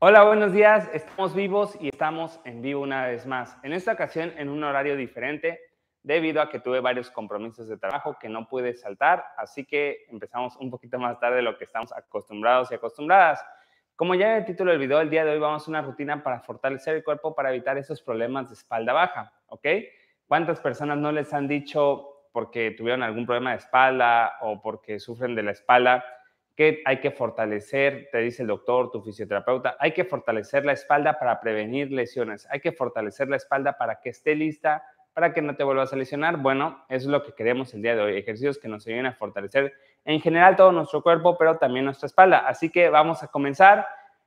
Hola, buenos días. Estamos vivos y estamos en vivo una vez más. En esta ocasión en un horario diferente debido a que tuve varios compromisos de trabajo que no pude saltar, así que empezamos un poquito más tarde de lo que estamos acostumbrados y acostumbradas. Como ya en el título del video, el día de hoy vamos a una rutina para fortalecer el cuerpo para evitar esos problemas de espalda baja, ¿ok? ¿Cuántas personas no les han dicho porque tuvieron algún problema de espalda o porque sufren de la espalda? que hay que fortalecer, te dice el doctor, tu fisioterapeuta, hay que fortalecer la espalda para prevenir lesiones, hay que fortalecer la espalda para que esté lista, para que no te vuelvas a lesionar. Bueno, eso es lo que queremos el día de hoy, ejercicios que nos ayuden a fortalecer en general todo nuestro cuerpo, pero también nuestra espalda. Así que vamos a comenzar.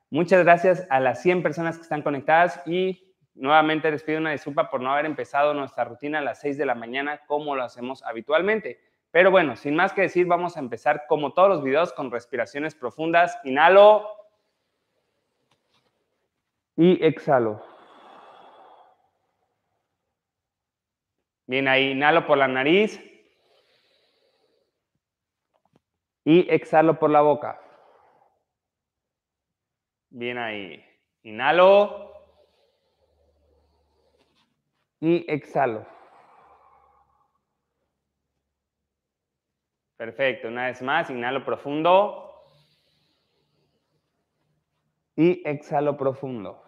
Muchas gracias a las 100 personas que están conectadas y nuevamente les pido una disculpa por no haber empezado nuestra rutina a las 6 de la mañana como lo hacemos habitualmente. Pero bueno, sin más que decir, vamos a empezar como todos los videos con respiraciones profundas. Inhalo y exhalo. Bien, ahí inhalo por la nariz y exhalo por la boca. Bien, ahí inhalo y exhalo. Perfecto, una vez más, inhalo profundo. Y exhalo profundo.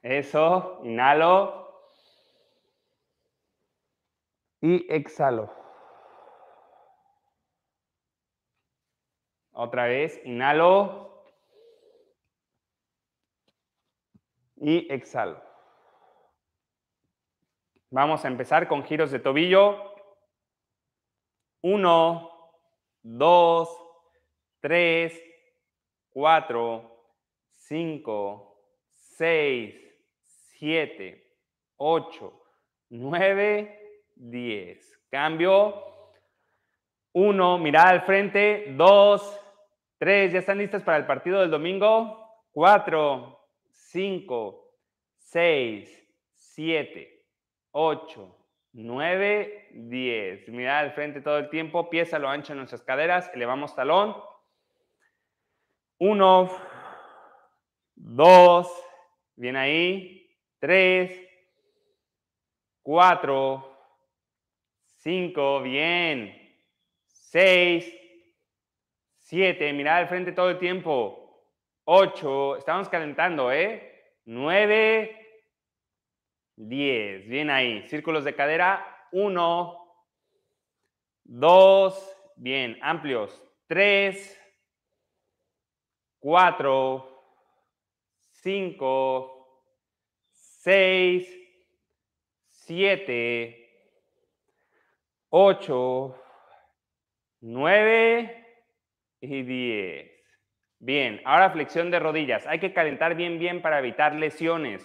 Eso, inhalo. Y exhalo. Otra vez, inhalo. Y exhalo. Vamos a empezar con giros de tobillo. 1 2 3 4 5 6 7 8 9 10. Cambio. 1 Mira al frente, 3 ya están listas para el partido del domingo. 4 5 6 7 8, 9, 10. mira al frente todo el tiempo, pies a lo ancho en nuestras caderas, elevamos talón. 1, 2, bien ahí, 3, 4, 5, bien, 6, 7, mira al frente todo el tiempo, 8, estamos calentando, ¿eh? 9, 10 10. Bien ahí. Círculos de cadera, 1, 2, bien, amplios, 3, 4, 5, 6, 7, 8, 9 y 10. Bien, ahora flexión de rodillas. Hay que calentar bien, bien para evitar lesiones.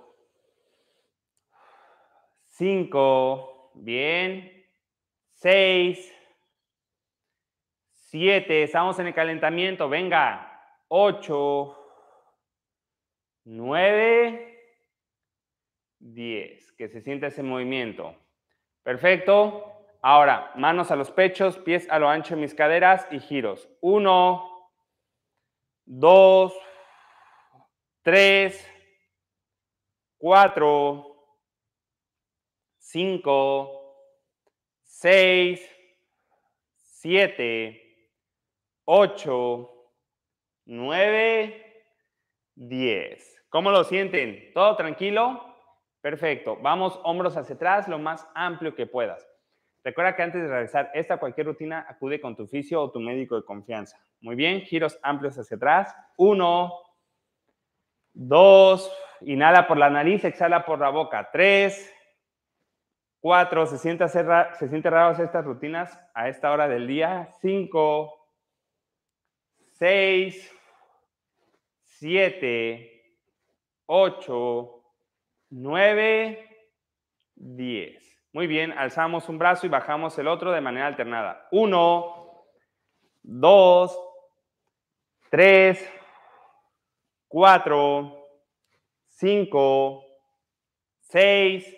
5, bien, 6, 7, estamos en el calentamiento, venga, 8, 9, 10, que se sienta ese movimiento. Perfecto. Ahora, manos a los pechos, pies a lo ancho de mis caderas y giros. 1, 2, 3, 4, 5, 6, 7, 8, 9, 10. ¿Cómo lo sienten? ¿Todo tranquilo? Perfecto. Vamos hombros hacia atrás lo más amplio que puedas. Recuerda que antes de realizar esta cualquier rutina, acude con tu oficio o tu médico de confianza. Muy bien, giros amplios hacia atrás. 1, 2, inhala por la nariz, exhala por la boca. 3, Cuatro, se siente, hacer, estas rutinas a esta hora del día. Cinco, seis, siete, ocho, nueve, diez. Muy bien, alzamos un brazo y bajamos el otro de manera alternada. Uno, dos, tres, cuatro, cinco, seis,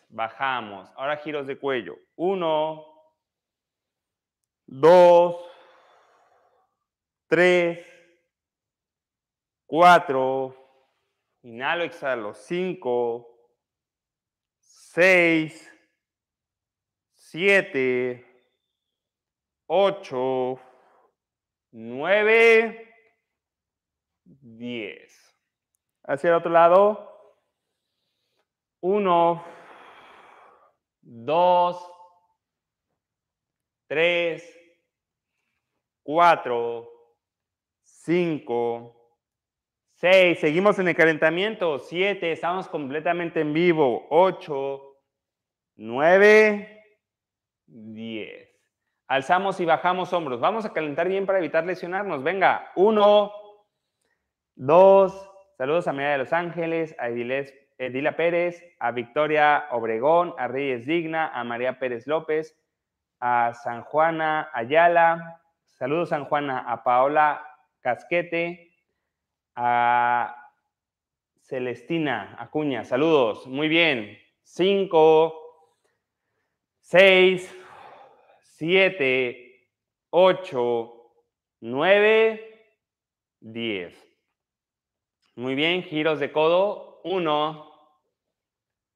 Bajamos. Ahora giros de cuello. Uno, dos, tres, cuatro. Inhalo, exhalo. Cinco, seis, siete, ocho, nueve, diez. Hacia el otro lado. Uno. Dos, tres, cuatro, cinco, seis, seguimos en el calentamiento, siete, estamos completamente en vivo, ocho, nueve, diez. Alzamos y bajamos hombros. Vamos a calentar bien para evitar lesionarnos. Venga, uno, dos, saludos a media de los Ángeles, a Edilés Dila Pérez, a Victoria Obregón, a Reyes Digna, a María Pérez López, a San Juana Ayala, saludos San Juana, a Paola Casquete, a Celestina Acuña, saludos, muy bien, cinco, seis, siete, ocho, nueve, diez. Muy bien, giros de codo, uno,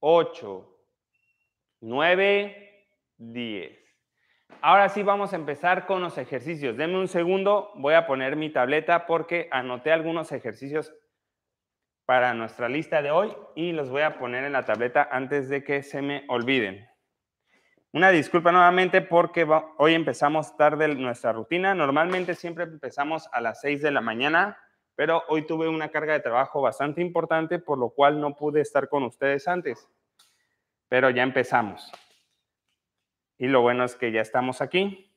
8, 9, 10. Ahora sí vamos a empezar con los ejercicios. Denme un segundo, voy a poner mi tableta porque anoté algunos ejercicios para nuestra lista de hoy y los voy a poner en la tableta antes de que se me olviden. Una disculpa nuevamente porque hoy empezamos tarde nuestra rutina. Normalmente siempre empezamos a las 6 de la mañana, pero hoy tuve una carga de trabajo bastante importante por lo cual no pude estar con ustedes antes pero ya empezamos. Y lo bueno es que ya estamos aquí.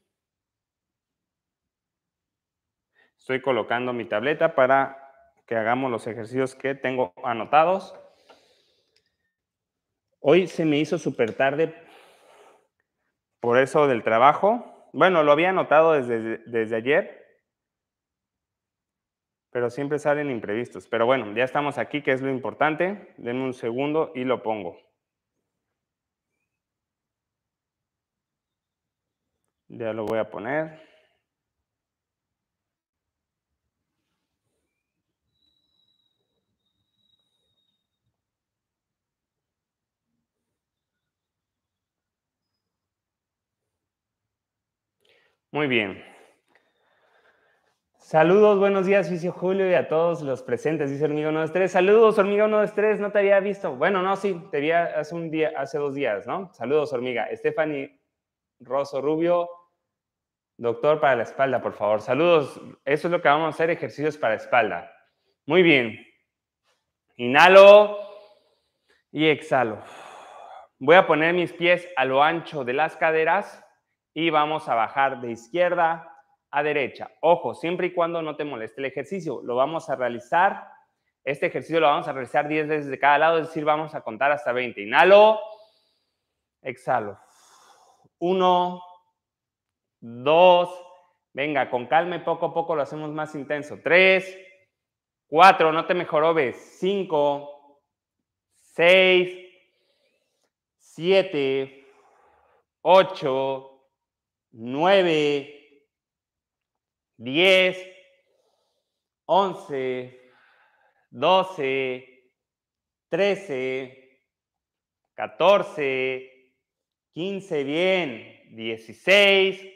Estoy colocando mi tableta para que hagamos los ejercicios que tengo anotados. Hoy se me hizo súper tarde por eso del trabajo. Bueno, lo había anotado desde, desde ayer, pero siempre salen imprevistos. Pero bueno, ya estamos aquí, que es lo importante. Denme un segundo y lo pongo. Ya lo voy a poner. Muy bien. Saludos, buenos días, vicio Julio, y a todos los presentes, dice Hormiga tres Saludos, Hormiga estrés no te había visto. Bueno, no, sí, te vi hace un día, hace dos días, ¿no? Saludos, Hormiga. Stephanie Rosso Rubio, Doctor, para la espalda, por favor. Saludos. Eso es lo que vamos a hacer, ejercicios para espalda. Muy bien. Inhalo y exhalo. Voy a poner mis pies a lo ancho de las caderas y vamos a bajar de izquierda a derecha. Ojo, siempre y cuando no te moleste el ejercicio, lo vamos a realizar. Este ejercicio lo vamos a realizar 10 veces de cada lado, es decir, vamos a contar hasta 20. Inhalo, exhalo. Uno dos, venga, con calma y poco a poco lo hacemos más intenso, tres, cuatro, no te mejoró, ves, cinco, seis, siete, ocho, nueve, diez, once, doce, trece, catorce, quince, bien, dieciséis,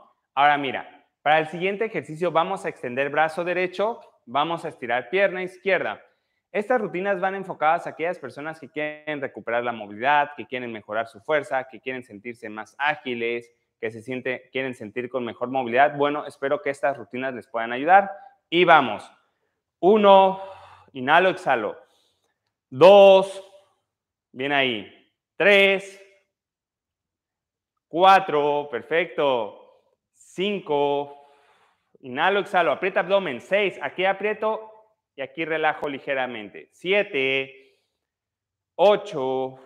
Ahora mira, para el siguiente ejercicio vamos a extender brazo derecho, vamos a estirar pierna izquierda. Estas rutinas van enfocadas a aquellas personas que quieren recuperar la movilidad, que quieren mejorar su fuerza, que quieren sentirse más ágiles, que se siente, quieren sentir con mejor movilidad. Bueno, espero que estas rutinas les puedan ayudar. Y vamos. Uno, inhalo, exhalo. Dos, bien ahí. Tres, cuatro, perfecto. 5, inhalo, exhalo, aprieta abdomen, 6, aquí aprieto y aquí relajo ligeramente, 7, 8,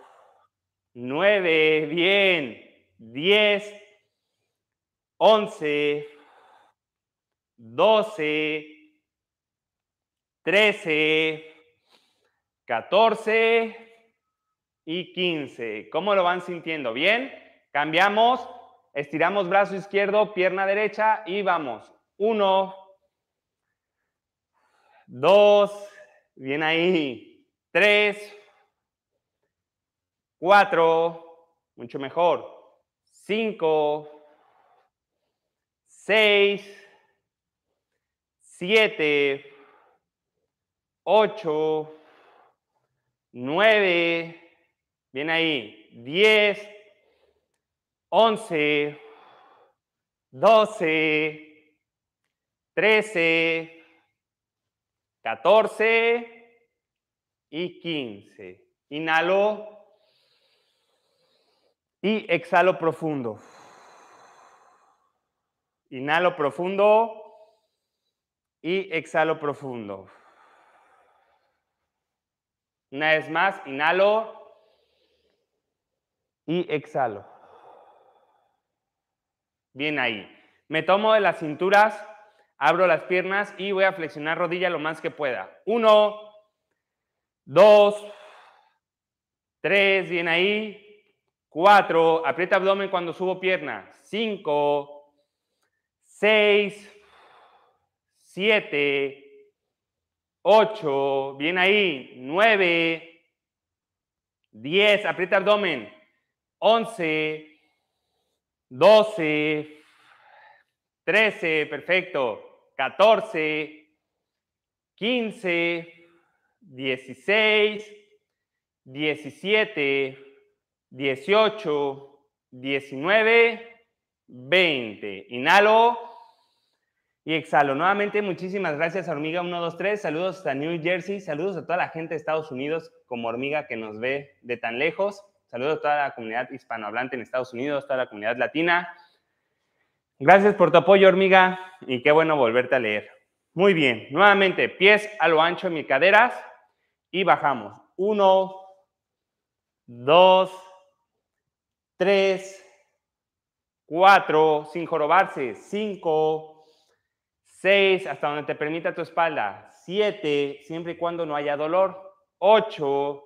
9, bien, 10, 11, 12, 13, 14 y 15. ¿Cómo lo van sintiendo? ¿Bien? Cambiamos Estiramos brazo izquierdo, pierna derecha y vamos. Uno, dos, bien ahí. Tres, cuatro, mucho mejor. Cinco, seis, siete, ocho, nueve, bien ahí. Diez, Once, doce, trece, catorce y quince. Inhalo y exhalo profundo. Inhalo profundo y exhalo profundo. Una vez más, inhalo y exhalo. Bien ahí. Me tomo de las cinturas, abro las piernas y voy a flexionar rodilla lo más que pueda. Uno, dos, tres, bien ahí. Cuatro, aprieta abdomen cuando subo pierna. Cinco, seis, siete, ocho, bien ahí. Nueve, diez, aprieta abdomen. Once, 12, 13, perfecto, 14, 15, 16, 17, 18, 19, 20. Inhalo y exhalo. Nuevamente, muchísimas gracias a Hormiga 123. Saludos a New Jersey. Saludos a toda la gente de Estados Unidos como Hormiga que nos ve de tan lejos. Saludos a toda la comunidad hispanohablante en Estados Unidos, toda la comunidad latina. Gracias por tu apoyo, hormiga, y qué bueno volverte a leer. Muy bien, nuevamente, pies a lo ancho en mis caderas y bajamos. Uno, dos, tres, cuatro, sin jorobarse, cinco, seis, hasta donde te permita tu espalda, siete, siempre y cuando no haya dolor, ocho,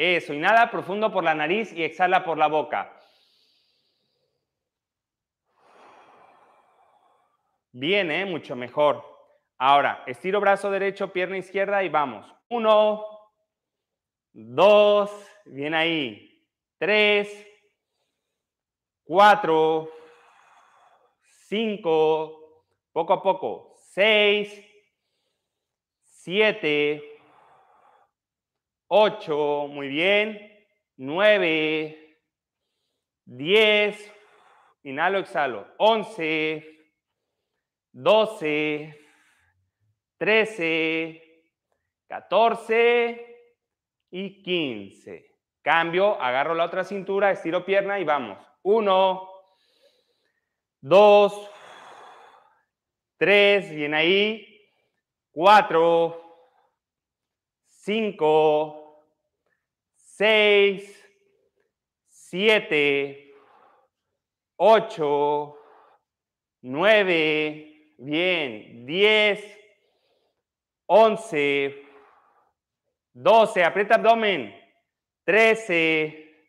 Eso, nada, profundo por la nariz y exhala por la boca. Bien, mucho mejor. Ahora, estiro brazo derecho, pierna izquierda y vamos. Uno, dos, bien ahí. Tres, cuatro, cinco, poco a poco. Seis, siete, 8, muy bien. 9, 10, inhalo, exhalo. 11, 12, 13, 14 y 15. Cambio, agarro la otra cintura, estiro pierna y vamos. 1, 2, 3, bien ahí. 4, 5, 6, 7, 8, 9, bien, 10, 11, 12, aprieta abdomen, 13,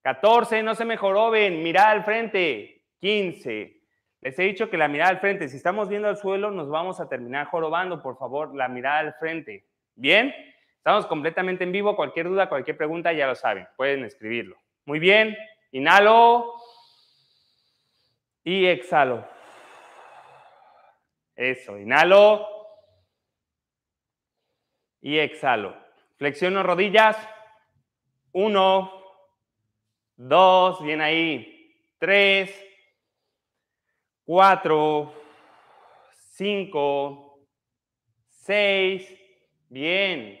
14, no se mejoró, ven, mira al frente, 15. Les he dicho que la mirada al frente, si estamos viendo al suelo, nos vamos a terminar jorobando, por favor, la mirada al frente. ¿Bien? Estamos completamente en vivo. Cualquier duda, cualquier pregunta, ya lo saben. Pueden escribirlo. Muy bien. Inhalo. Y exhalo. Eso. Inhalo. Y exhalo. Flexiono rodillas. Uno. Dos. Bien ahí. Tres. Cuatro. Cinco. Seis. Bien.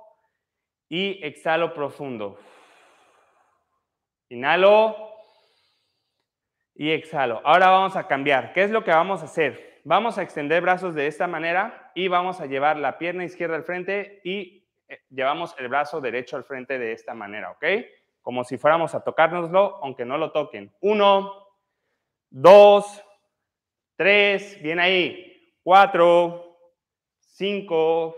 y exhalo profundo. Inhalo y exhalo. Ahora vamos a cambiar. ¿Qué es lo que vamos a hacer? Vamos a extender brazos de esta manera y vamos a llevar la pierna izquierda al frente y eh, llevamos el brazo derecho al frente de esta manera, ¿ok? Como si fuéramos a tocárnoslo, aunque no lo toquen. Uno, dos, tres, bien ahí. Cuatro, cinco,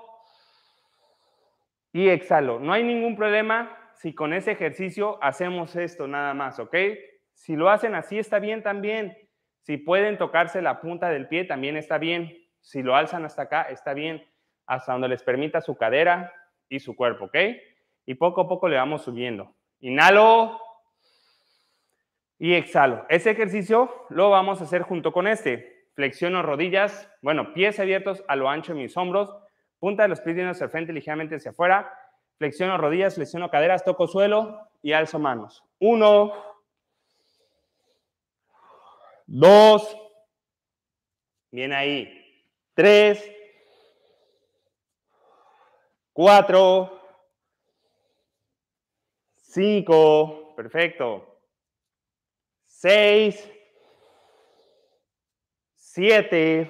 y exhalo. No hay ningún problema si con ese ejercicio hacemos esto nada más, ¿ok? Si lo hacen así está bien también. Si pueden tocarse la punta del pie también está bien. Si lo alzan hasta acá está bien, hasta donde les permita su cadera y su cuerpo, ¿ok? Y poco a poco le vamos subiendo. Inhalo y exhalo. Ese ejercicio lo vamos a hacer junto con este. Flexiono rodillas, bueno, pies abiertos a lo ancho de mis hombros Punta de los pies hacia el frente, ligeramente hacia afuera. Flexiono rodillas, flexiono caderas, toco suelo y alzo manos. Uno. Dos. Bien ahí. Tres. Cuatro. Cinco. Perfecto. Seis. Siete.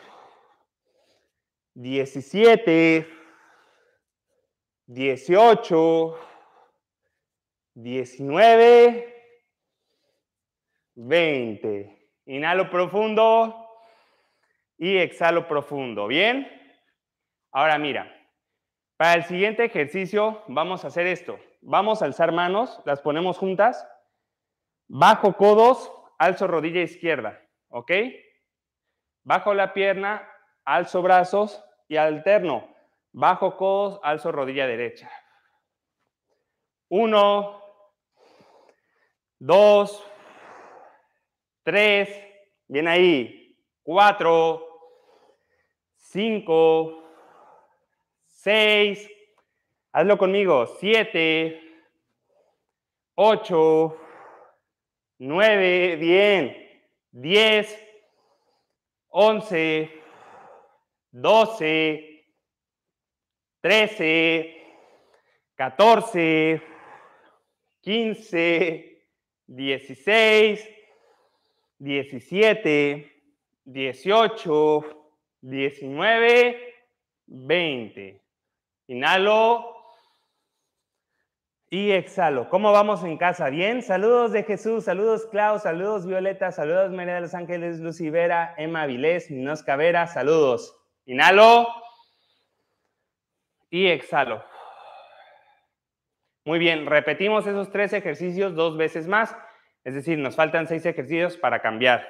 17, 18, 19, 20. Inhalo profundo y exhalo profundo. ¿Bien? Ahora mira, para el siguiente ejercicio vamos a hacer esto. Vamos a alzar manos, las ponemos juntas, bajo codos, alzo rodilla izquierda, ¿ok? Bajo la pierna, alzo brazos, y alterno. Bajo codos, alzo rodilla derecha. Uno, dos, tres, bien ahí. Cuatro, cinco, seis, hazlo conmigo. Siete, ocho, nueve, bien. Diez, once, 12, 13, 14, 15, 16, 17, 18, 19, 20. Inhalo y exhalo. ¿Cómo vamos en casa? ¿Bien? Saludos de Jesús, saludos Klaus, saludos Violeta, saludos María de los Ángeles, Vera, Emma Vilés, Minos Vera, saludos. Inhalo y exhalo. Muy bien, repetimos esos tres ejercicios dos veces más. Es decir, nos faltan seis ejercicios para cambiar.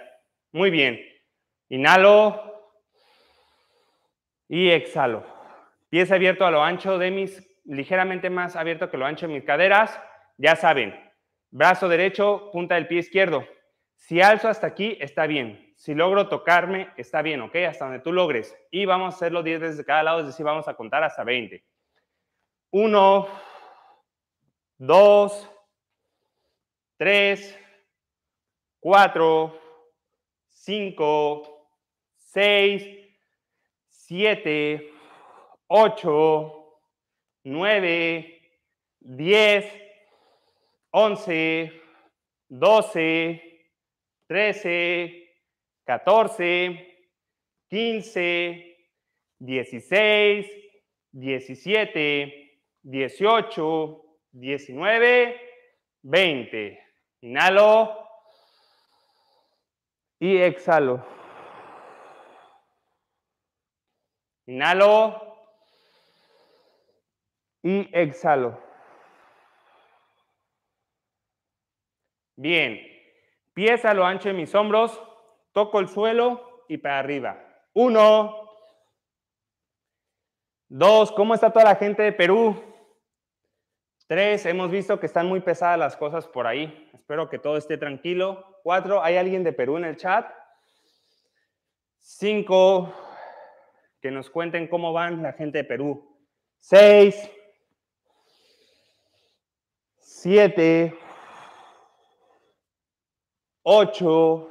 Muy bien. Inhalo y exhalo. Pies abierto a lo ancho de mis, ligeramente más abierto que lo ancho de mis caderas. Ya saben, brazo derecho, punta del pie izquierdo. Si alzo hasta aquí, está bien si logro tocarme, está bien, ¿ok? Hasta donde tú logres. Y vamos a hacerlo 10 desde cada lado, es decir, vamos a contar hasta 20. 1, 2, 3, 4, 5, 6, 7, 8, 9, 10, 11, 12, 13, 14, 15, 16, 17, 18, 19, 20. Inhalo y exhalo. Inhalo y exhalo. Bien, pies a lo ancho de mis hombros Toco el suelo y para arriba. Uno. Dos. ¿Cómo está toda la gente de Perú? Tres. Hemos visto que están muy pesadas las cosas por ahí. Espero que todo esté tranquilo. Cuatro. ¿Hay alguien de Perú en el chat? Cinco. Que nos cuenten cómo van la gente de Perú. Seis. Siete. Ocho.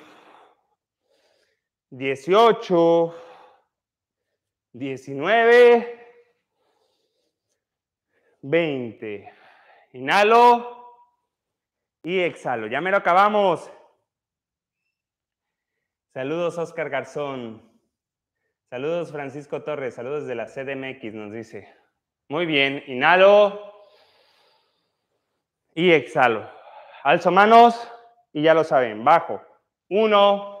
18, 19, 20. Inhalo y exhalo. Ya me lo acabamos. Saludos Oscar Garzón. Saludos Francisco Torres. Saludos de la CDMX, nos dice. Muy bien, inhalo y exhalo. Alzo manos y ya lo saben, bajo. Uno,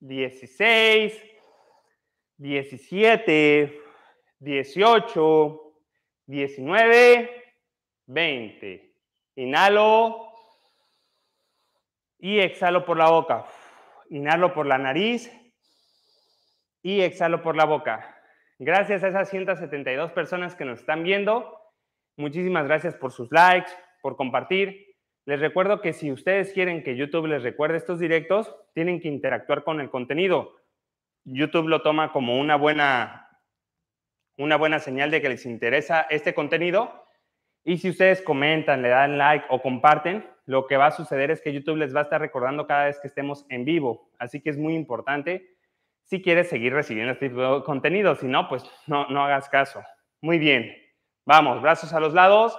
16, 17, 18, 19, 20. Inhalo y exhalo por la boca. Inhalo por la nariz y exhalo por la boca. Gracias a esas 172 personas que nos están viendo. Muchísimas gracias por sus likes, por compartir. Les recuerdo que si ustedes quieren que YouTube les recuerde estos directos, tienen que interactuar con el contenido. YouTube lo toma como una buena, una buena señal de que les interesa este contenido. Y si ustedes comentan, le dan like o comparten, lo que va a suceder es que YouTube les va a estar recordando cada vez que estemos en vivo. Así que es muy importante si quieres seguir recibiendo este tipo de contenido. Si no, pues no, no hagas caso. Muy bien. Vamos, brazos a los lados.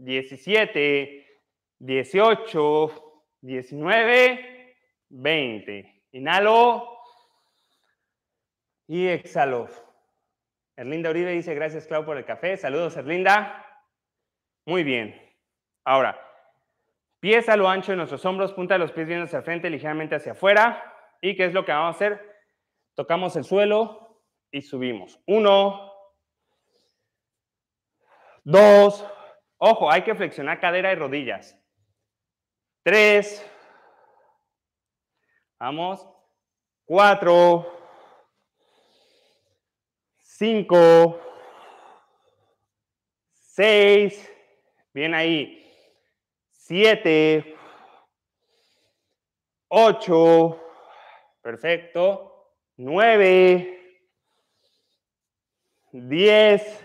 17, 18, 19, 20. Inhalo y exhalo. Erlinda Uribe dice, gracias Clau por el café. Saludos Erlinda. Muy bien. Ahora, pies a lo ancho de nuestros hombros, punta de los pies bien hacia el frente, ligeramente hacia afuera. ¿Y qué es lo que vamos a hacer? Tocamos el suelo y subimos. Uno, dos, Ojo, hay que flexionar cadera y rodillas. Tres. Vamos. Cuatro. Cinco. Seis. Bien ahí. Siete. Ocho. Perfecto. Nueve. Diez.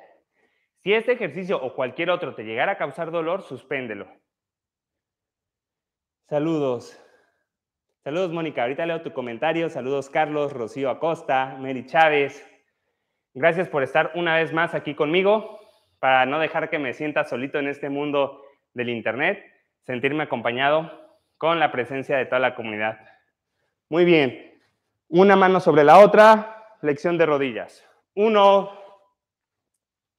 Si este ejercicio o cualquier otro te llegara a causar dolor, suspéndelo. Saludos. Saludos, Mónica. Ahorita leo tu comentario. Saludos, Carlos, Rocío Acosta, Mary Chávez. Gracias por estar una vez más aquí conmigo para no dejar que me sienta solito en este mundo del Internet, sentirme acompañado con la presencia de toda la comunidad. Muy bien. Una mano sobre la otra, flexión de rodillas. Uno,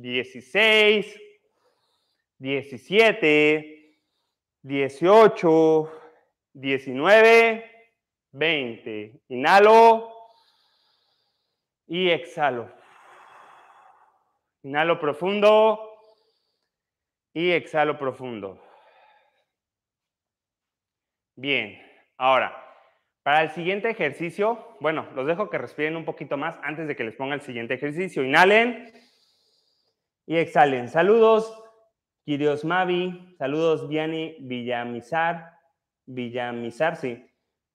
16, 17, 18, 19, 20. Inhalo y exhalo. Inhalo profundo y exhalo profundo. Bien, ahora, para el siguiente ejercicio, bueno, los dejo que respiren un poquito más antes de que les ponga el siguiente ejercicio. Inhalen y exhalen. Saludos, Kirios Mavi. Saludos, Diani Villamizar. Villamizar, sí.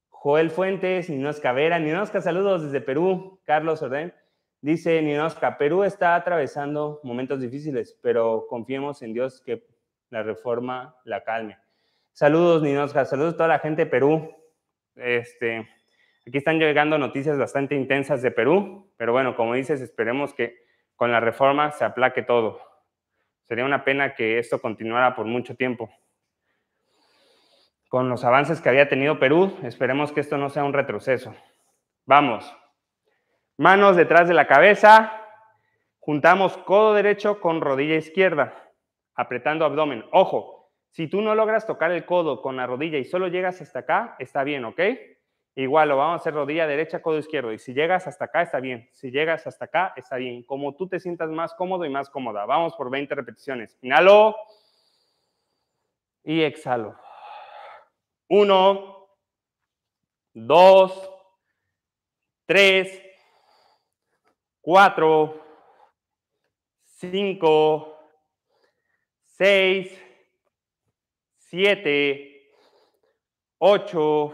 Joel Fuentes, Ninosca Vera, Ninosca, saludos desde Perú. Carlos Orden dice: Ninosca, Perú está atravesando momentos difíciles, pero confiemos en Dios que la reforma la calme. Saludos, Ninosca, saludos a toda la gente de Perú. Este, aquí están llegando noticias bastante intensas de Perú, pero bueno, como dices, esperemos que con la reforma se aplaque todo. Sería una pena que esto continuara por mucho tiempo. Con los avances que había tenido Perú, esperemos que esto no sea un retroceso. Vamos. Manos detrás de la cabeza. Juntamos codo derecho con rodilla izquierda, apretando abdomen. Ojo, si tú no logras tocar el codo con la rodilla y solo llegas hasta acá, está bien, ¿ok? Igual lo vamos a hacer rodilla derecha, codo izquierdo. Y si llegas hasta acá, está bien. Si llegas hasta acá, está bien. Como tú te sientas más cómodo y más cómoda. Vamos por 20 repeticiones. Inhalo y exhalo. Uno, dos, tres, cuatro, cinco, seis, siete, ocho.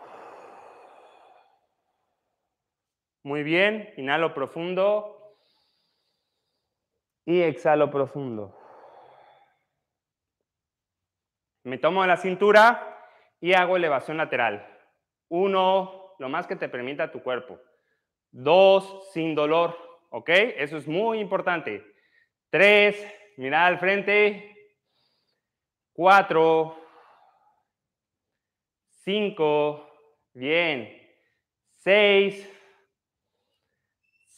Muy bien, inhalo profundo y exhalo profundo. Me tomo de la cintura y hago elevación lateral. Uno, lo más que te permita tu cuerpo. Dos, sin dolor, ¿ok? Eso es muy importante. Tres, mira al frente. Cuatro, cinco, bien. Seis,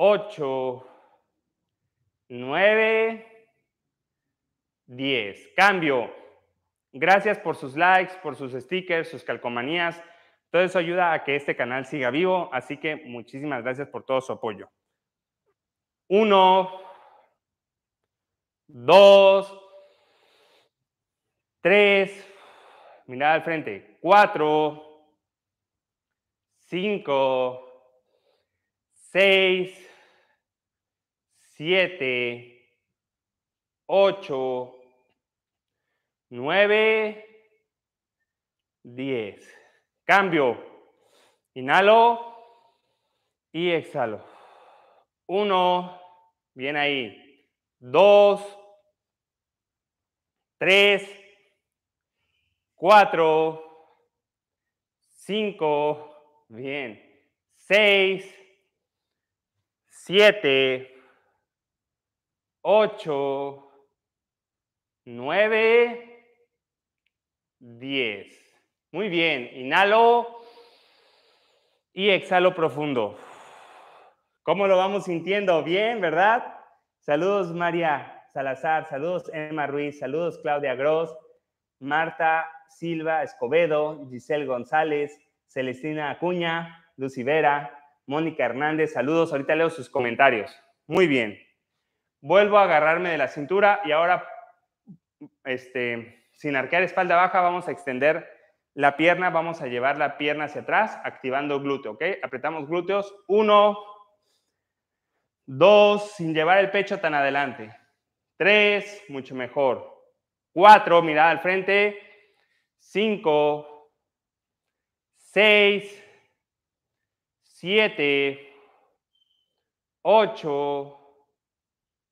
8, 9, 10. Cambio. Gracias por sus likes, por sus stickers, sus calcomanías. Todo eso ayuda a que este canal siga vivo. Así que muchísimas gracias por todo su apoyo. 1, 2, 3, mirad al frente. 4, 5, 6, 7 siete, ocho, nueve, diez. Cambio. Inhalo y exhalo. Uno, bien ahí. Dos, tres, cuatro, cinco, bien. Seis, siete, 8, 9, 10. Muy bien, inhalo y exhalo profundo. ¿Cómo lo vamos sintiendo? Bien, ¿verdad? Saludos María Salazar, saludos Emma Ruiz, saludos Claudia Gross, Marta Silva Escobedo, Giselle González, Celestina Acuña, Lucy Vera, Mónica Hernández, saludos. Ahorita leo sus comentarios. Muy bien. Vuelvo a agarrarme de la cintura y ahora, este, sin arquear espalda baja, vamos a extender la pierna, vamos a llevar la pierna hacia atrás, activando glúteo, ¿ok? Apretamos glúteos, uno, dos, sin llevar el pecho tan adelante, tres, mucho mejor, cuatro, mirada al frente, cinco, seis, siete, ocho,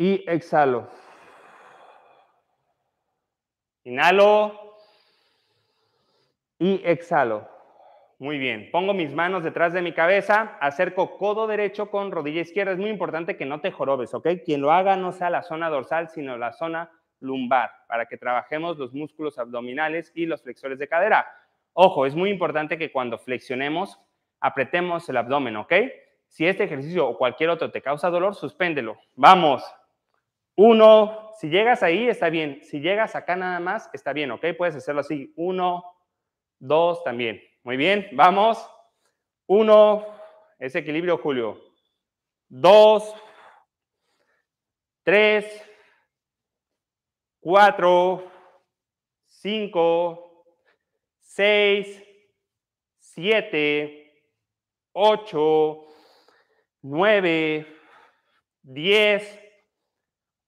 y exhalo. Inhalo y exhalo. Muy bien, pongo mis manos detrás de mi cabeza, acerco codo derecho con rodilla izquierda. Es muy importante que no te jorobes, ¿ok? Quien lo haga no sea la zona dorsal, sino la zona lumbar, para que trabajemos los músculos abdominales y los flexores de cadera. Ojo, es muy importante que cuando flexionemos, apretemos el abdomen, ¿ok? Si este ejercicio o cualquier otro te causa dolor, suspéndelo. Vamos. Uno, si llegas ahí, está bien. Si llegas acá nada más, está bien, ¿ok? Puedes hacerlo así. Uno, dos, también. Muy bien, vamos. Uno, ese equilibrio, Julio. Dos, tres, cuatro, cinco, seis, siete, ocho, nueve, diez.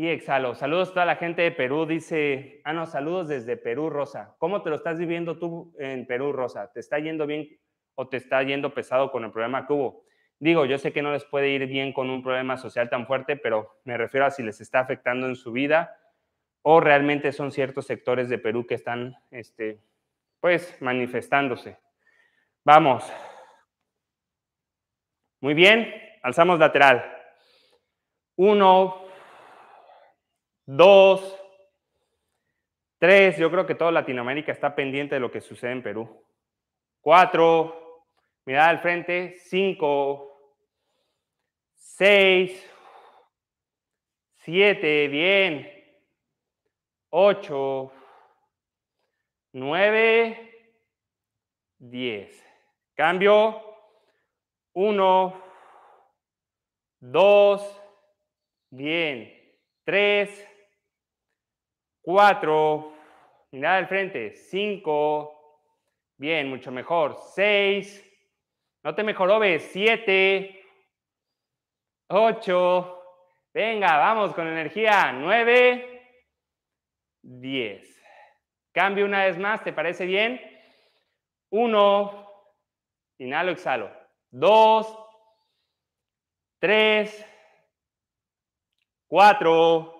Y exhalo. Saludos a toda la gente de Perú, dice. Ah, no, saludos desde Perú, Rosa. ¿Cómo te lo estás viviendo tú en Perú, Rosa? ¿Te está yendo bien o te está yendo pesado con el problema que hubo? Digo, yo sé que no les puede ir bien con un problema social tan fuerte, pero me refiero a si les está afectando en su vida o realmente son ciertos sectores de Perú que están, este, pues, manifestándose. Vamos. Muy bien, alzamos lateral. Uno, dos, tres, yo creo que toda Latinoamérica está pendiente de lo que sucede en Perú. Cuatro, mirada al frente, cinco, seis, siete, bien, ocho, nueve, diez. Cambio, uno, dos, bien, tres, 4, mirada al frente, 5, bien, mucho mejor, 6, no te mejoró, ves, 7, 8, venga, vamos con energía, 9, 10. Cambio una vez más, ¿te parece bien? 1, inhalo, exhalo, 2, 3, 4,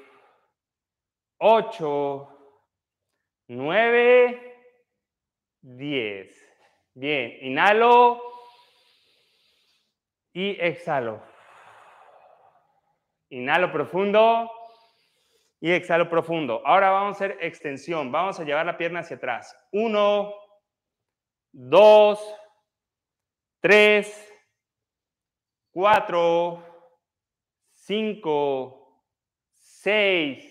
8, 9, 10. Bien, inhalo y exhalo. Inhalo profundo y exhalo profundo. Ahora vamos a hacer extensión. Vamos a llevar la pierna hacia atrás. 1, 2, 3, 4, 5, 6,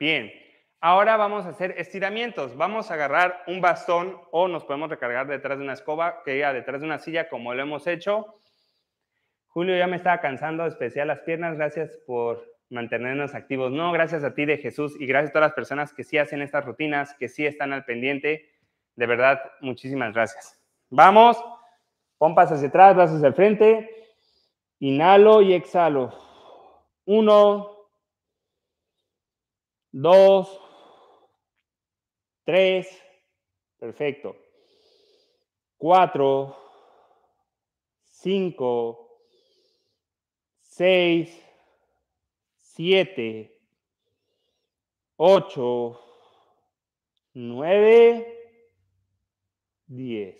Bien, ahora vamos a hacer estiramientos. Vamos a agarrar un bastón o nos podemos recargar detrás de una escoba que ya detrás de una silla como lo hemos hecho. Julio ya me estaba cansando, especial las piernas. Gracias por mantenernos activos. No, gracias a ti de Jesús y gracias a todas las personas que sí hacen estas rutinas, que sí están al pendiente. De verdad, muchísimas gracias. Vamos, pompas hacia atrás, brazos el frente. Inhalo y exhalo. Uno, dos, tres, perfecto. Cuatro, cinco, seis, siete, ocho, nueve, diez.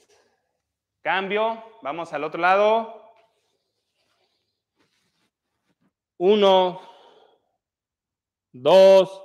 Cambio, vamos al otro lado. Uno, dos,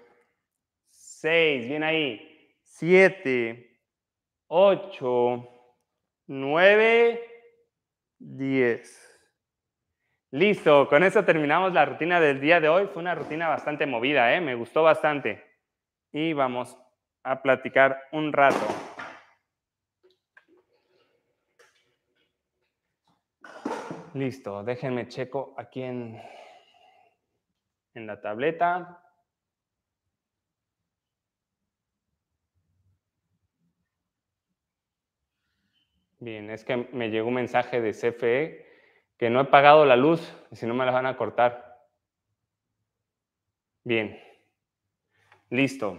6, bien ahí, 7, 8, 9, 10. Listo, con eso terminamos la rutina del día de hoy. Fue una rutina bastante movida, ¿eh? me gustó bastante. Y vamos a platicar un rato. Listo, déjenme checo aquí en, en la tableta. Bien, es que me llegó un mensaje de CFE que no he pagado la luz si no me la van a cortar. Bien, listo.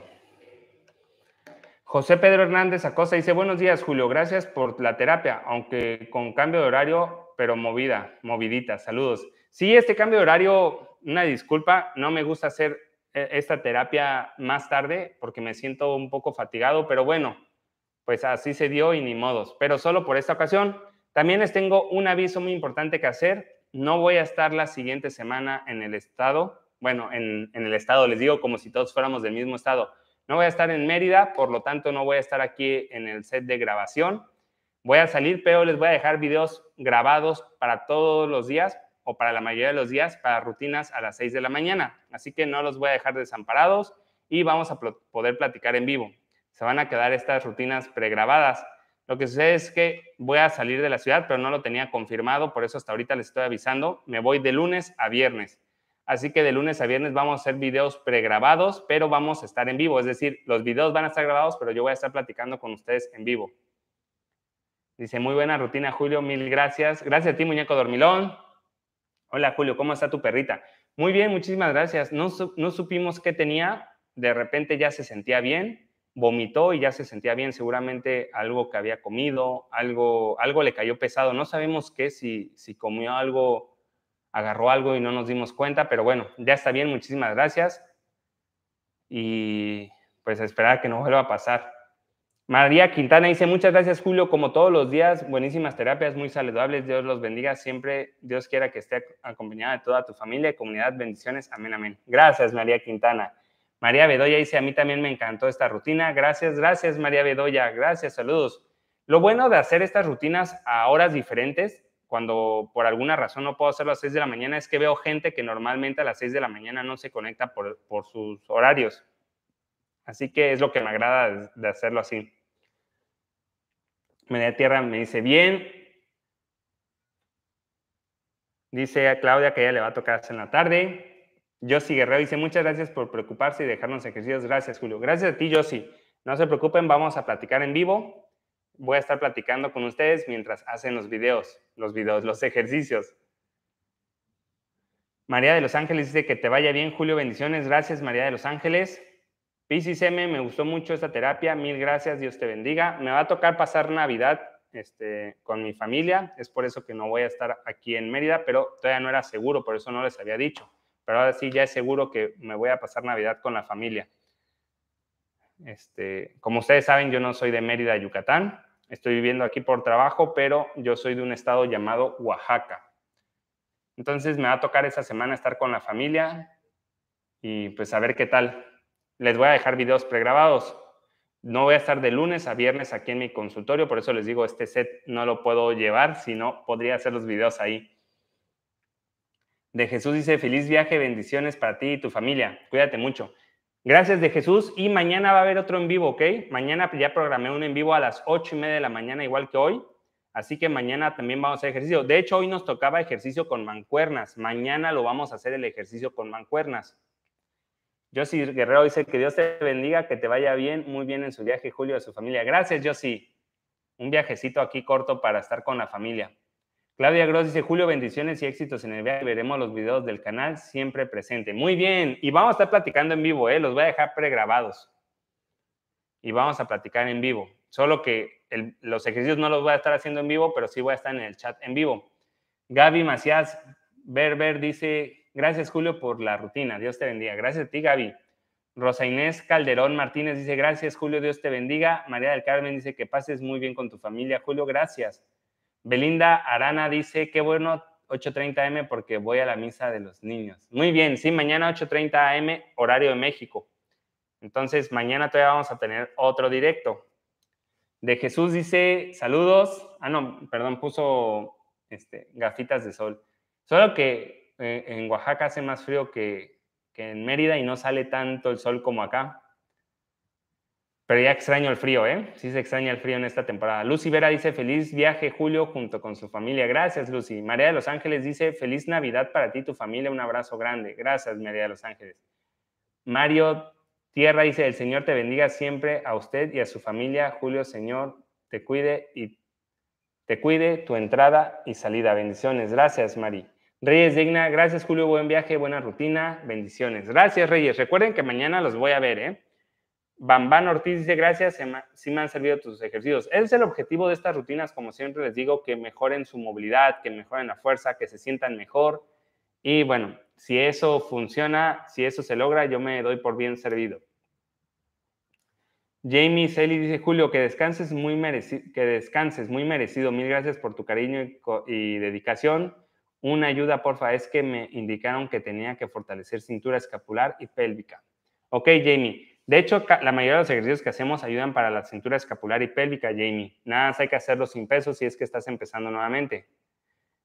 José Pedro Hernández Acosta dice, buenos días Julio, gracias por la terapia, aunque con cambio de horario, pero movida, movidita, saludos. Sí, este cambio de horario, una disculpa, no me gusta hacer eh, esta terapia más tarde porque me siento un poco fatigado, pero bueno, pues así se dio y ni modos, pero solo por esta ocasión. También les tengo un aviso muy importante que hacer. No voy a estar la siguiente semana en el estado, bueno, en, en el estado, les digo como si todos fuéramos del mismo estado. No voy a estar en Mérida, por lo tanto no voy a estar aquí en el set de grabación. Voy a salir, pero les voy a dejar videos grabados para todos los días o para la mayoría de los días para rutinas a las 6 de la mañana. Así que no los voy a dejar desamparados y vamos a poder platicar en vivo se van a quedar estas rutinas pregrabadas. Lo que sucede es que voy a salir de la ciudad, pero no lo tenía confirmado, por eso hasta ahorita les estoy avisando. Me voy de lunes a viernes. Así que de lunes a viernes vamos a hacer videos pregrabados, pero vamos a estar en vivo. Es decir, los videos van a estar grabados, pero yo voy a estar platicando con ustedes en vivo. Dice, muy buena rutina, Julio, mil gracias. Gracias a ti, muñeco dormilón. Hola, Julio, ¿cómo está tu perrita? Muy bien, muchísimas gracias. No, supimos qué tenía, de repente ya se sentía bien vomitó y ya se sentía bien, seguramente algo que había comido, algo, algo le cayó pesado, no sabemos qué, si, si comió algo, agarró algo y no nos dimos cuenta, pero bueno, ya está bien, muchísimas gracias y pues esperar que no vuelva a pasar. María Quintana dice, muchas gracias Julio, como todos los días, buenísimas terapias, muy saludables, Dios los bendiga siempre, Dios quiera que esté acompañada de toda tu familia y comunidad, bendiciones, amén, amén. Gracias María Quintana. María Bedoya dice, a mí también me encantó esta rutina. Gracias, gracias María Bedoya, gracias, saludos. Lo bueno de hacer estas rutinas a horas diferentes, cuando por alguna razón no puedo hacerlo a las 6 de la mañana, es que veo gente que normalmente a las 6 de la mañana no se conecta por, sus horarios. Así que es lo que me agrada de hacerlo así. Media Tierra me dice, bien. Dice a Claudia que ya le va a tocar en la tarde. Yossi Guerrero dice, muchas gracias por preocuparse y dejarnos ejercicios. Gracias, Julio. Gracias a ti, Yossi. No se preocupen, vamos a platicar en vivo. Voy a estar platicando con ustedes mientras hacen los videos, los videos, los ejercicios. María de Los Ángeles dice que te vaya bien, Julio. Bendiciones. Gracias, María de Los Ángeles. Pisis M, me gustó mucho esta terapia. Mil gracias. Dios te bendiga. Me va a tocar pasar Navidad este, con mi familia. Es por eso que no voy a estar aquí en Mérida, pero todavía no era seguro, por eso no les había dicho pero ahora sí ya es seguro que me voy a pasar Navidad con la familia. Este, como ustedes saben, yo no soy de Mérida, Yucatán. Estoy viviendo aquí por trabajo, pero yo soy de un estado llamado Oaxaca. Entonces me va a tocar esa semana estar con la familia y pues a ver qué tal. Les voy a dejar videos pregrabados. No voy a estar de lunes a viernes aquí en mi consultorio, por eso les digo, este set no lo puedo llevar, sino podría hacer los videos ahí. De Jesús dice, feliz viaje, bendiciones para ti y tu familia. Cuídate mucho. Gracias de Jesús y mañana va a haber otro en vivo, ¿ok? Mañana ya programé un en vivo a las ocho y media de la mañana, igual que hoy. Así que mañana también vamos a hacer ejercicio. De hecho, hoy nos tocaba ejercicio con mancuernas. Mañana lo vamos a hacer el ejercicio con mancuernas. sí Guerrero dice que Dios te bendiga, que te vaya bien, muy bien en su viaje, Julio, a su familia. Gracias, sí Un viajecito aquí corto para estar con la familia. Claudia Gross dice, Julio, bendiciones y éxitos en el viaje. Veremos los videos del canal siempre presente. Muy bien, y vamos a estar platicando en vivo, ¿eh? los voy a dejar pregrabados. Y vamos a platicar en vivo. Solo que los ejercicios no los voy a estar haciendo en vivo, pero sí voy a estar en el chat en vivo. Gaby Macías Berber dice, gracias Julio por la rutina, Dios te bendiga. Gracias a ti, Gaby. Rosa Inés Calderón Martínez dice, gracias Julio, Dios te bendiga. María del Carmen dice, que pases muy bien con tu familia, Julio, gracias. Belinda Arana dice, qué bueno 8.30 am porque voy a la misa de los niños. Muy bien, sí, mañana 8.30 am, horario de México. Entonces, mañana todavía vamos a tener otro directo. De Jesús dice, saludos. Ah, no, perdón, puso este, gafitas de sol. Solo que eh, en Oaxaca hace más frío que, que en Mérida y no sale tanto el sol como acá. Pero ya extraño el frío, ¿eh? Sí se extraña el frío en esta temporada. Lucy Vera dice feliz viaje Julio junto con su familia. Gracias, Lucy. María de Los Ángeles dice feliz Navidad para ti y tu familia. Un abrazo grande. Gracias, María de Los Ángeles. Mario Tierra dice, el Señor te bendiga siempre a usted y a su familia. Julio, Señor, te cuide y te cuide tu entrada y salida. Bendiciones. Gracias, Mari. Reyes Digna, gracias, Julio. Buen viaje, buena rutina. Bendiciones. Gracias, Reyes. Recuerden que mañana los voy a ver, ¿eh? Bambán Ortiz dice, gracias, sí me han servido tus ejercicios. Ese es el objetivo de estas rutinas, como siempre les digo, que mejoren su movilidad, que mejoren la fuerza, que se sientan mejor. Y bueno, si eso funciona, si eso se logra, yo me doy por bien servido. Jamie Selly dice, Julio, que descanses muy merecido, que descanses muy merecido. Mil gracias por tu cariño y, dedicación. Una ayuda, porfa, es que me indicaron que tenía que fortalecer cintura escapular y pélvica. Ok, Jamie. De hecho, la mayoría de los ejercicios que hacemos ayudan para la cintura escapular y pélvica, Jamie. Nada hay que hacerlo sin pesos si es que estás empezando nuevamente.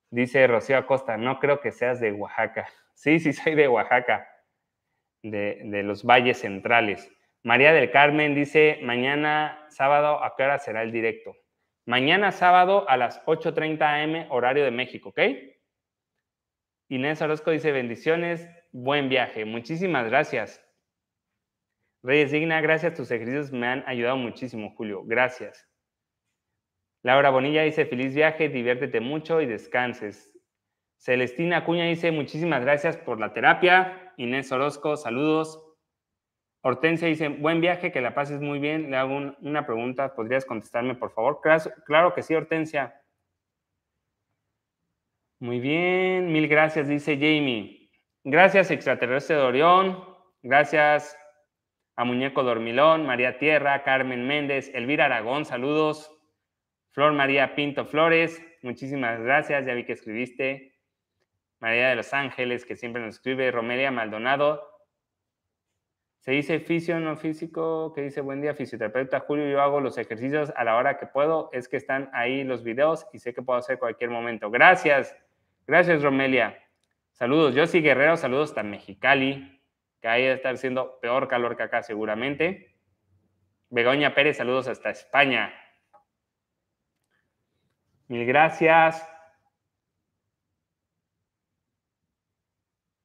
Dice Rocío Acosta, no creo que seas de Oaxaca. Sí, sí, soy de Oaxaca, de, de los valles centrales. María del Carmen dice, mañana sábado, ¿a qué hora será el directo? Mañana sábado a las 8.30 am, horario de México, ¿ok? Inés Orozco dice, bendiciones, buen viaje. Muchísimas gracias. Digna, gracias, tus ejercicios me han ayudado muchísimo, Julio. Gracias. Laura Bonilla dice, feliz viaje, diviértete mucho y descanses. Celestina Acuña dice, muchísimas gracias por la terapia. Inés Orozco, saludos. Hortensia dice, buen viaje, que la pases muy bien. Le hago una pregunta, ¿podrías contestarme, por favor? Claro, claro que sí, Hortensia. Muy bien, mil gracias, dice Jamie. Gracias, extraterrestre de Orión. Gracias, a Muñeco Dormilón, María Tierra, Carmen Méndez, Elvira Aragón, saludos. Flor María Pinto Flores, muchísimas gracias, ya vi que escribiste. María de los Ángeles, que siempre nos escribe, Romelia Maldonado. Se dice fisio, no físico, que dice buen día, fisioterapeuta Julio, yo hago los ejercicios a la hora que puedo, es que están ahí los videos y sé que puedo hacer cualquier momento. Gracias, gracias Romelia. Saludos, yo Guerrero, saludos hasta Mexicali que ahí estar siendo peor calor que acá seguramente. Begoña Pérez, saludos hasta España. Mil gracias.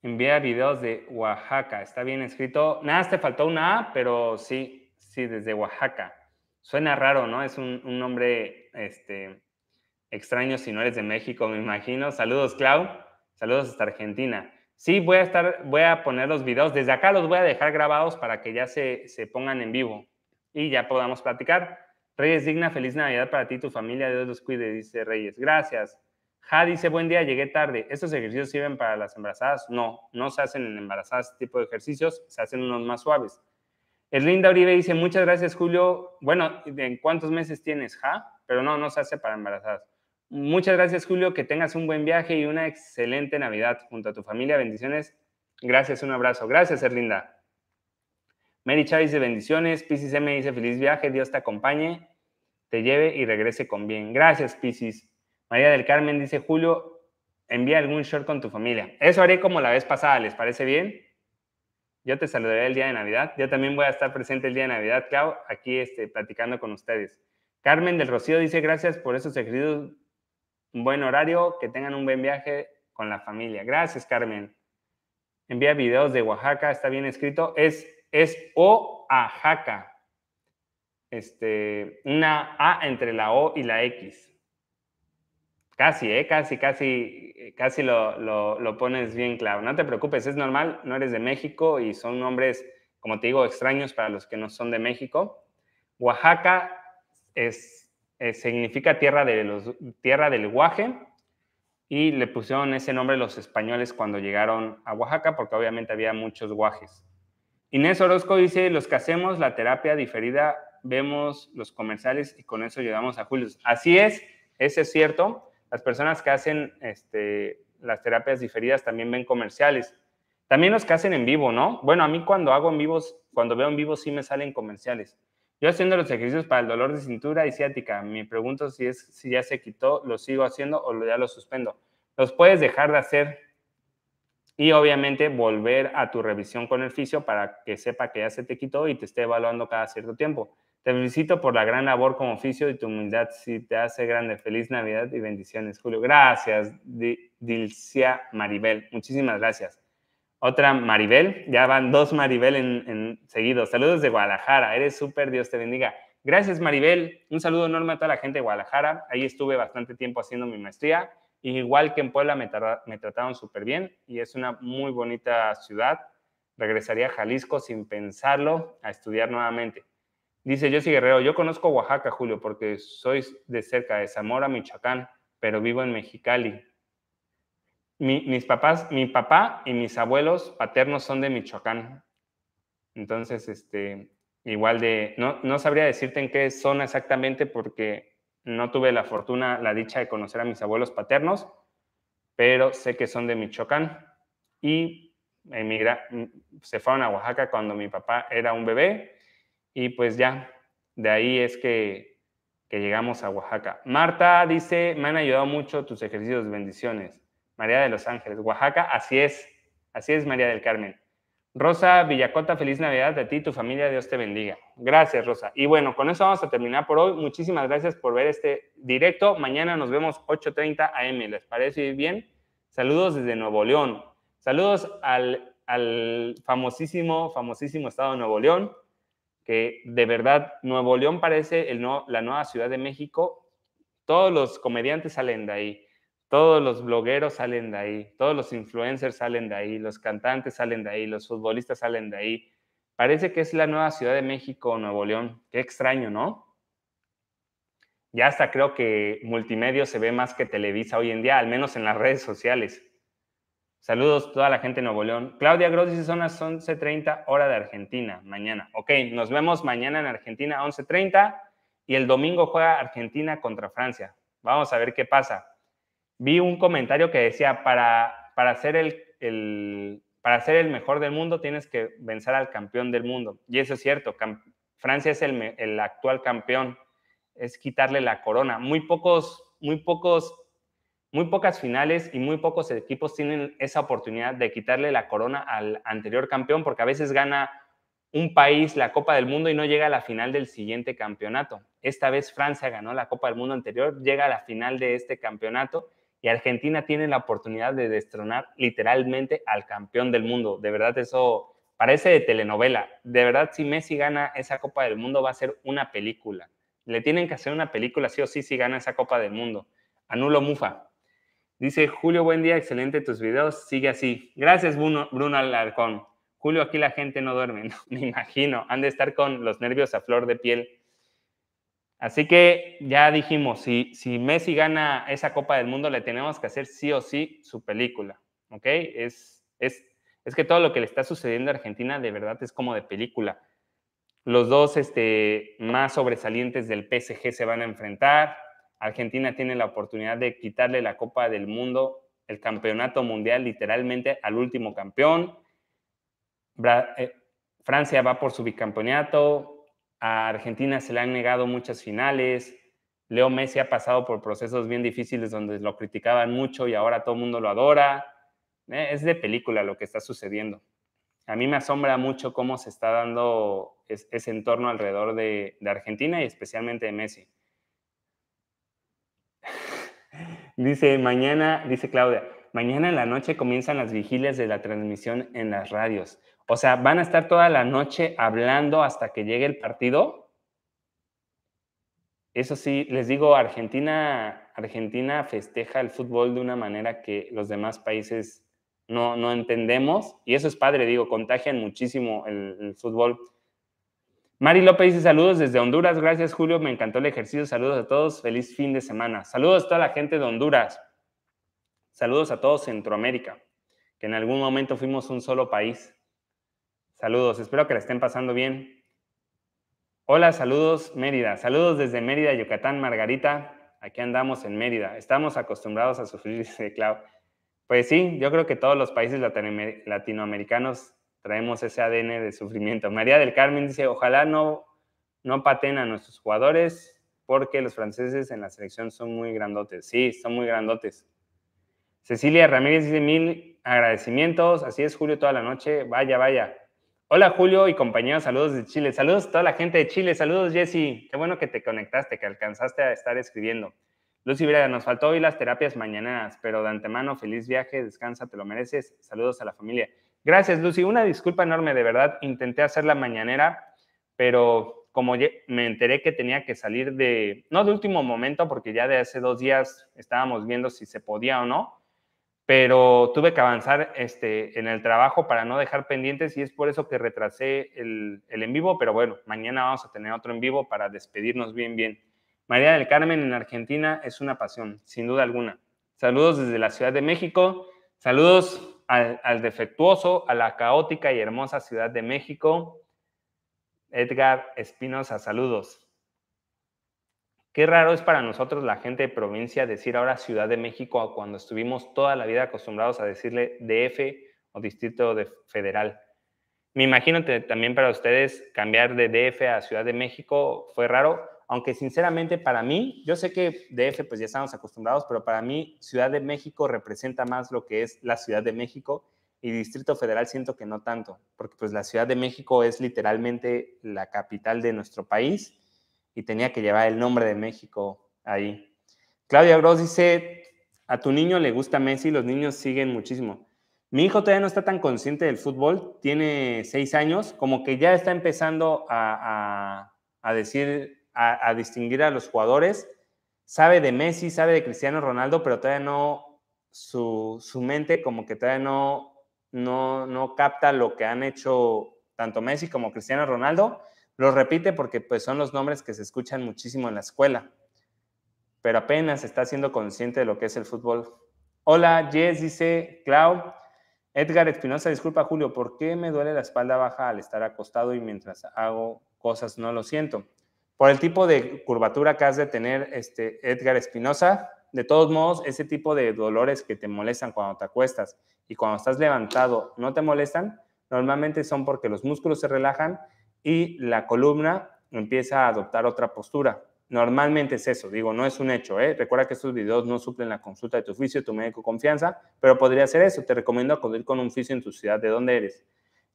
Envía videos de Oaxaca. Está bien escrito. Nada, te faltó una A, pero sí, sí, desde Oaxaca. Suena raro, ¿no? Es un, nombre este, extraño si no eres de México, me imagino. Saludos, Clau. Saludos hasta Argentina. Sí, voy a estar, voy a poner los videos. Desde acá los voy a dejar grabados para que ya se, pongan en vivo y ya podamos platicar. Reyes Digna, feliz Navidad para ti y tu familia. Dios los cuide, dice Reyes. Gracias. Ja dice, buen día, llegué tarde. ¿Estos ejercicios sirven para las embarazadas? No, no se hacen en embarazadas este tipo de ejercicios, se hacen unos más suaves. linda Uribe dice, muchas gracias, Julio. Bueno, ¿en cuántos meses tienes? Ja, pero no, no se hace para embarazadas. Muchas gracias, Julio. Que tengas un buen viaje y una excelente Navidad junto a tu familia. Bendiciones. Gracias, un abrazo. Gracias, Erlinda. Mary Chávez dice, bendiciones. Piscis M dice feliz viaje. Dios te acompañe, te lleve y regrese con bien. Gracias, Piscis. María del Carmen dice, Julio, envía algún short con tu familia. Eso haré como la vez pasada. ¿Les parece bien? Yo te saludaré el día de Navidad. Yo también voy a estar presente el día de Navidad, Clau, aquí este, platicando con ustedes. Carmen del Rocío dice, gracias por esos ejercicios un buen horario, que tengan un buen viaje con la familia. Gracias, Carmen. Envía videos de Oaxaca, está bien escrito. Es, es Oaxaca. Este, una A entre la O y la X. Casi, ¿eh? Casi, casi, eh, casi lo, lo pones bien claro. No te preocupes, es normal, no eres de México y son nombres, como te digo, extraños para los que no son de México. Oaxaca es eh, significa tierra, de los, tierra del guaje y le pusieron ese nombre los españoles cuando llegaron a Oaxaca porque obviamente había muchos guajes. Inés Orozco dice, los que hacemos la terapia diferida, vemos los comerciales y con eso llegamos a Julius. Así es, ese es cierto. Las personas que hacen este, las terapias diferidas también ven comerciales. También los que hacen en vivo, ¿no? Bueno, a mí cuando hago en vivos, cuando veo en vivo sí me salen comerciales. Yo haciendo los ejercicios para el dolor de cintura y ciática, me pregunto si, es, si ya se quitó, lo sigo haciendo o ya lo suspendo. Los puedes dejar de hacer y obviamente volver a tu revisión con el fisio para que sepa que ya se te quitó y te esté evaluando cada cierto tiempo. Te felicito por la gran labor como oficio y tu humildad si te hace grande. Feliz Navidad y bendiciones, Julio. Gracias, Dilcia Maribel. Muchísimas gracias. Otra Maribel, ya van dos Maribel en, seguido. Saludos de Guadalajara, eres súper, Dios te bendiga. Gracias Maribel, un saludo enorme a toda la gente de Guadalajara. Ahí estuve bastante tiempo haciendo mi maestría. Igual que en Puebla me, trataron súper bien y es una muy bonita ciudad. Regresaría a Jalisco sin pensarlo a estudiar nuevamente. Dice José Guerrero, yo conozco Oaxaca, Julio, porque soy de cerca de Zamora, Michoacán, pero vivo en Mexicali mi, mis papás, mi papá y mis abuelos paternos son de Michoacán. Entonces, este, igual de, no, no sabría decirte en qué zona exactamente porque no tuve la fortuna, la dicha de conocer a mis abuelos paternos, pero sé que son de Michoacán y se fueron a Oaxaca cuando mi papá era un bebé y pues ya, de ahí es que, que llegamos a Oaxaca. Marta dice, me han ayudado mucho tus ejercicios, bendiciones. María de los Ángeles, Oaxaca, así es, así es María del Carmen. Rosa Villacota, feliz Navidad a ti y tu familia, Dios te bendiga. Gracias, Rosa. Y bueno, con eso vamos a terminar por hoy. Muchísimas gracias por ver este directo. Mañana nos vemos 8.30 am, ¿les parece bien? Saludos desde Nuevo León. Saludos al, famosísimo, famosísimo estado de Nuevo León, que de verdad Nuevo León parece el no, la nueva Ciudad de México. Todos los comediantes salen de ahí. Todos los blogueros salen de ahí, todos los influencers salen de ahí, los cantantes salen de ahí, los futbolistas salen de ahí. Parece que es la nueva Ciudad de México Nuevo León. Qué extraño, ¿no? Ya hasta creo que multimedia se ve más que Televisa hoy en día, al menos en las redes sociales. Saludos a toda la gente de Nuevo León. Claudia Gross son las 11.30 hora de Argentina, mañana. Ok, nos vemos mañana en Argentina 11.30 y el domingo juega Argentina contra Francia. Vamos a ver qué pasa vi un comentario que decía, para, para, ser el, el, para ser el mejor del mundo tienes que vencer al campeón del mundo. Y eso es cierto, Francia es el, el actual campeón, es quitarle la corona. Muy pocos, muy pocos muy pocas finales y muy pocos equipos tienen esa oportunidad de quitarle la corona al anterior campeón, porque a veces gana un país la Copa del Mundo y no llega a la final del siguiente campeonato. Esta vez Francia ganó la Copa del Mundo anterior, llega a la final de este campeonato y Argentina tiene la oportunidad de destronar literalmente al campeón del mundo. De verdad, eso parece de telenovela. De verdad, si Messi gana esa Copa del Mundo, va a ser una película. Le tienen que hacer una película, sí o sí, si gana esa Copa del Mundo. Anulo Mufa. Dice Julio, buen día, excelente tus videos, sigue así. Gracias, Bruno, Alarcón. Julio, aquí la gente no duerme, no, me imagino. Han de estar con los nervios a flor de piel Así que ya dijimos, si, Messi gana esa Copa del Mundo, le tenemos que hacer sí o sí su película, ¿ok? Es, es, es que todo lo que le está sucediendo a Argentina de verdad es como de película. Los dos este, más sobresalientes del PSG se van a enfrentar. Argentina tiene la oportunidad de quitarle la Copa del Mundo, el campeonato mundial literalmente al último campeón. Eh, Francia va por su bicampeonato, a Argentina se le han negado muchas finales. Leo Messi ha pasado por procesos bien difíciles donde lo criticaban mucho y ahora todo el mundo lo adora. Eh, es de película lo que está sucediendo. A mí me asombra mucho cómo se está dando ese entorno alrededor de, Argentina y especialmente de Messi. dice, mañana, dice Claudia, mañana en la noche comienzan las vigilias de la transmisión en las radios. O sea, ¿van a estar toda la noche hablando hasta que llegue el partido? Eso sí, les digo, Argentina, Argentina festeja el fútbol de una manera que los demás países no, entendemos. Y eso es padre, digo, contagian muchísimo el, fútbol. Mari López dice saludos desde Honduras. Gracias, Julio. Me encantó el ejercicio. Saludos a todos. Feliz fin de semana. Saludos a toda la gente de Honduras. Saludos a todos Centroamérica, que en algún momento fuimos un solo país. Saludos, espero que la estén pasando bien. Hola, saludos Mérida. Saludos desde Mérida, Yucatán, Margarita. Aquí andamos en Mérida. Estamos acostumbrados a sufrir, dice Clau. Pues sí, yo creo que todos los países latinoamericanos traemos ese ADN de sufrimiento. María del Carmen dice, ojalá no, no paten a nuestros jugadores porque los franceses en la selección son muy grandotes. Sí, son muy grandotes. Cecilia Ramírez dice mil agradecimientos. Así es, Julio, toda la noche. Vaya, vaya. Hola Julio y compañeros, saludos de Chile, saludos a toda la gente de Chile, saludos Jesse, qué bueno que te conectaste, que alcanzaste a estar escribiendo. Lucy Vera, nos faltó hoy las terapias mañaneras, pero de antemano, feliz viaje, descansa, te lo mereces, saludos a la familia. Gracias Lucy, una disculpa enorme, de verdad, intenté hacer la mañanera, pero como me enteré que tenía que salir de, no de último momento, porque ya de hace dos días estábamos viendo si se podía o no, pero tuve que avanzar este, en el trabajo para no dejar pendientes y es por eso que retrasé el, el, en vivo, pero bueno, mañana vamos a tener otro en vivo para despedirnos bien, bien. María del Carmen en Argentina es una pasión, sin duda alguna. Saludos desde la Ciudad de México, saludos al, defectuoso, a la caótica y hermosa Ciudad de México. Edgar Espinoza, saludos. Qué raro es para nosotros la gente de provincia decir ahora Ciudad de México cuando estuvimos toda la vida acostumbrados a decirle DF o Distrito Federal. Me imagino también para ustedes cambiar de DF a Ciudad de México fue raro, aunque sinceramente para mí, yo sé que DF pues ya estamos acostumbrados, pero para mí Ciudad de México representa más lo que es la Ciudad de México y Distrito Federal siento que no tanto, porque pues la Ciudad de México es literalmente la capital de nuestro país y tenía que llevar el nombre de México ahí. Claudia Gross dice, a tu niño le gusta Messi, los niños siguen muchísimo. Mi hijo todavía no está tan consciente del fútbol, tiene seis años, como que ya está empezando a, a, decir, distinguir a los jugadores. Sabe de Messi, sabe de Cristiano Ronaldo, pero todavía no, su, mente como que todavía no, no, no capta lo que han hecho tanto Messi como Cristiano Ronaldo. Lo repite porque pues, son los nombres que se escuchan muchísimo en la escuela, pero apenas está siendo consciente de lo que es el fútbol. Hola, Jess, dice Clau. Edgar Espinosa, disculpa Julio, ¿por qué me duele la espalda baja al estar acostado y mientras hago cosas no lo siento? Por el tipo de curvatura que has de tener, este, Edgar Espinosa, de todos modos, ese tipo de dolores que te molestan cuando te acuestas y cuando estás levantado no te molestan, normalmente son porque los músculos se relajan y la columna empieza a adoptar otra postura. Normalmente es eso, digo, no es un hecho. ¿eh? Recuerda que estos videos no suplen la consulta de tu oficio, tu médico confianza, pero podría ser eso. Te recomiendo acudir con un oficio en tu ciudad de donde eres.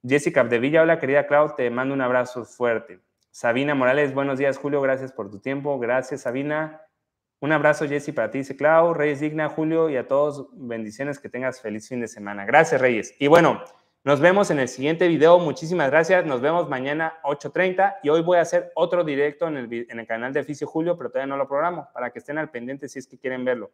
Jessica Villa, hola querida Clau, te mando un abrazo fuerte. Sabina Morales, buenos días Julio, gracias por tu tiempo. Gracias Sabina. Un abrazo Jessy para ti, dice Clau, Reyes Digna, Julio y a todos bendiciones, que tengas feliz fin de semana. Gracias Reyes. Y bueno, nos vemos en el siguiente video. Muchísimas gracias. Nos vemos mañana 8.30 y hoy voy a hacer otro directo en el, canal de Oficio Julio, pero todavía no lo programo para que estén al pendiente si es que quieren verlo.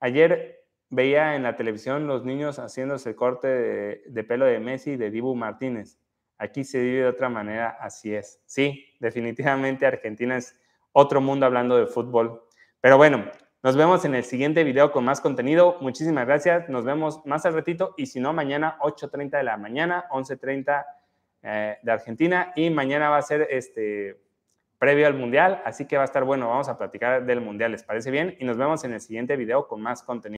Ayer veía en la televisión los niños haciéndose el corte de, de pelo de Messi y de Dibu Martínez. Aquí se vive de otra manera, así es. Sí, definitivamente Argentina es otro mundo hablando de fútbol. Pero bueno, nos vemos en el siguiente video con más contenido. Muchísimas gracias. Nos vemos más al ratito y si no, mañana 8.30 de la mañana, 11.30 eh, de Argentina y mañana va a ser este previo al Mundial, así que va a estar bueno. Vamos a platicar del Mundial, ¿les parece bien? Y nos vemos en el siguiente video con más contenido.